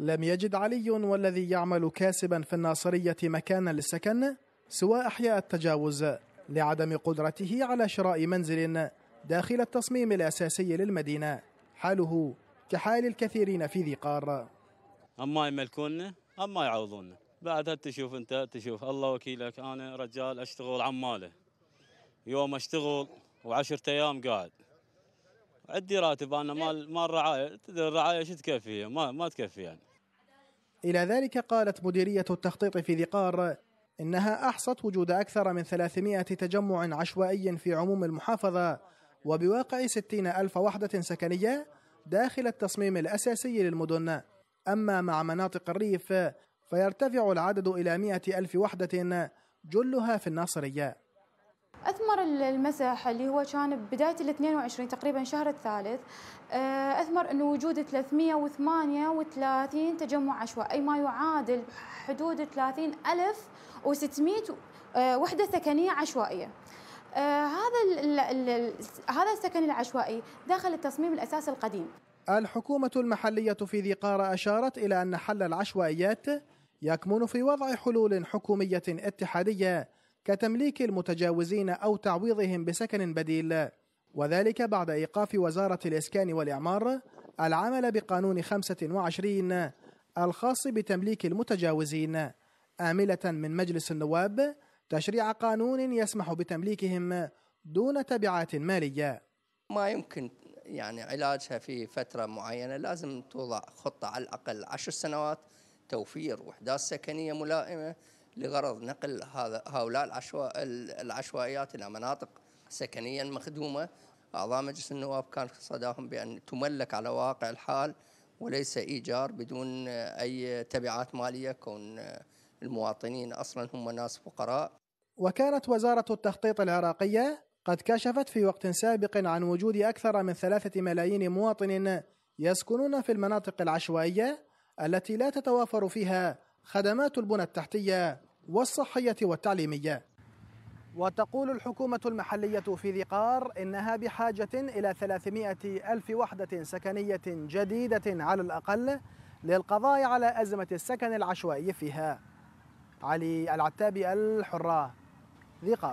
لم يجد علي والذي يعمل كاسبا في الناصرية مكانا للسكن سوى أحياء التجاوز لعدم قدرته على شراء منزل داخل التصميم الأساسي للمدينة حاله كحال الكثيرين في ذي قار أما يملكوننا أما يعوضوننا بعدها تشوف أنت تشوف الله وكيلك أنا رجال أشتغل عماله يوم أشتغل وعشرة أيام قاعد عندي راتب انا إيه. مال مال رعايه تدري الرعايه شو تكفي ما ما تكفي يعني الى ذلك قالت مديريه التخطيط في ذي قار انها احصت وجود اكثر من 300 تجمع عشوائي في عموم المحافظه وبواقع 60 الف وحده سكنيه داخل التصميم الاساسي للمدن اما مع مناطق الريف فيرتفع العدد الى 100 الف وحده جلها في الناصريه أثمر المسح اللي هو كان بداية ال 22 تقريبا شهر الثالث آه، أثمر أنه وجود 338 تجمع عشوائي ما يعادل حدود 30600 آه، وحدة سكنية عشوائية آه، هذا ال ال هذا السكن العشوائي داخل التصميم الأساسي القديم الحكومة المحلية في ذي قارة أشارت إلى أن حل العشوائيات يكمن في وضع حلول حكومية اتحادية كتمليك المتجاوزين أو تعويضهم بسكن بديل وذلك بعد إيقاف وزارة الإسكان والإعمار العمل بقانون 25 الخاص بتمليك المتجاوزين آملة من مجلس النواب تشريع قانون يسمح بتمليكهم دون تبعات مالية ما يمكن يعني علاجها في فترة معينة لازم توضع خطة على الأقل عشر سنوات توفير وحدات سكنية ملائمة لغرض نقل هذا هؤلاء العشو... العشوائيات إلى مناطق سكنيا مخدومة أعضاء مجلس النواب كان صداهم بأن تملك على واقع الحال وليس إيجار بدون أي تبعات مالية كون المواطنين أصلا هم ناس فقراء وكانت وزارة التخطيط العراقية قد كشفت في وقت سابق عن وجود أكثر من ثلاثة ملايين مواطن يسكنون في المناطق العشوائية التي لا تتوافر فيها خدمات البنى التحتية والصحية والتعليمية وتقول الحكومة المحلية في ذي قار إنها بحاجة إلى 300 ألف وحدة سكنية جديدة على الأقل للقضاء على أزمة السكن العشوائي فيها علي العتابي الحرة ذي قار